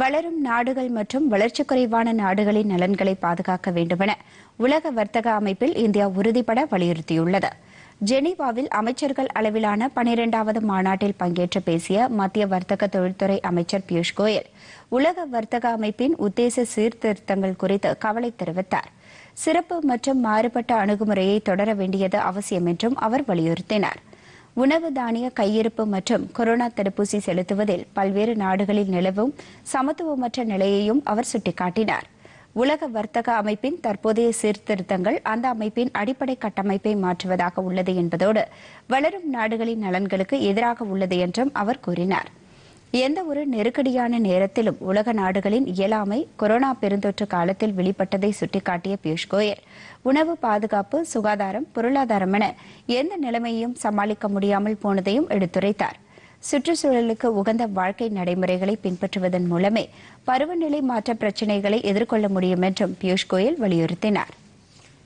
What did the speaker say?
வளரும் நாடுகள் மற்றும் வளர்ச்சி குறைவான நாடுகளின் நலன்களை பாதுகாக்க வேண்டுமென உலக வர்த்தக அமைப்பில் இந்தியா உறுதிபட வலியுறுத்தியுள்ளது ஜெனீவாவில் அமைச்சர்கள் அளவிலான பனிரெண்டாவது மாநாட்டில் பங்கேற்று பேசிய மத்திய வர்த்தக தொழில்துறை அமைச்சர் பியூஷ் கோயல் உலக வர்த்தக அமைப்பின் உத்தேச சீர்திருத்தங்கள் குறித்து கவலை தெரிவித்தார் சிறப்பு மற்றும் மாறுபட்ட அணுகுமுறையை தொடர வேண்டியது அவசியம் என்றும் அவர் வலியுறுத்தினாா் உணவு தானிய கையிருப்பு மற்றும் கொரோனா தடுப்பூசி செலுத்துவதில் பல்வேறு நாடுகளில் நிலவும் சமத்துவமற்ற நிலையையும் அவர் சுட்டிக்காட்டினார் உலக வர்த்தக அமைப்பின் தற்போதைய சீர்திருத்தங்கள் அந்த அமைப்பின் அடிப்படை கட்டமைப்பை மாற்றுவதாக உள்ளது என்பதோடு வளரும் நாடுகளின் நலன்களுக்கு எதிராக உள்ளது என்றும் அவர் கூறினாா் எந்த ஒரு நெருக்கடியான நேரத்திலும் உலக நாடுகளின் இயலாமை கொரோனா பெருந்தொற்று காலத்தில் வெளிப்பட்டதை சுட்டிக்காட்டிய பியூஷ் கோயல் உணவு பாதுகாப்பு சுகாதாரம் பொருளாதாரம் என எந்த நிலைமையையும் சமாளிக்க முடியாமல் போனதையும் எடுத்துரைத்தார் சுற்றுச்சூழலுக்கு உகந்த வாழ்க்கை நடைமுறைகளை பின்பற்றுவதன் மூலமே பருவநிலை மாற்ற பிரச்சினைகளை எதிர்கொள்ள முடியும் என்றும் பியூஷ் கோயல் வலியுறுத்தினார்